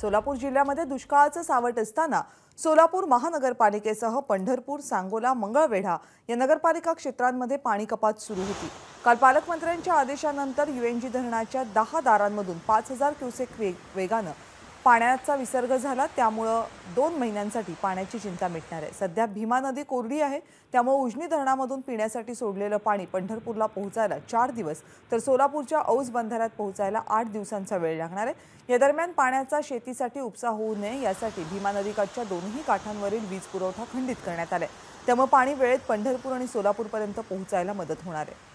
सोलापूर जिल्ह्यामध्ये दुष्काळाचं सावट असताना सोलापूर महानगरपालिकेसह पंढरपूर सांगोला मंगळवेढा या नगरपालिका क्षेत्रांमध्ये पाणी कपात सुरू होती काल पालकमंत्र्यांच्या आदेशानंतर युएनजी धरणाच्या दहा दारांमधून पाच हजार क्युसेक वेगानं पाण्याचा विसर्ग झाला त्यामुळं दोन महिन्यांसाठी पाण्याची चिंता मिटणार आहे सध्या भीमा नदी कोरडी आहे त्यामुळे उजनी धरणामधून पिण्यासाठी सोडलेलं पाणी पंढरपूरला पोहोचायला चार दिवस तर सोलापूरच्या औस बंधाऱ्यात पोहोचायला आठ दिवसांचा वेळ लागणार आहे या दरम्यान पाण्याचा शेतीसाठी उपसा होऊ नये यासाठी भीमा नदीकाठच्या दोन्ही काठांवरील वीज पुरवठा खंडित करण्यात आला त्यामुळे पाणी वेळेत पंढरपूर आणि सोलापूरपर्यंत पोहोचायला मदत होणार आहे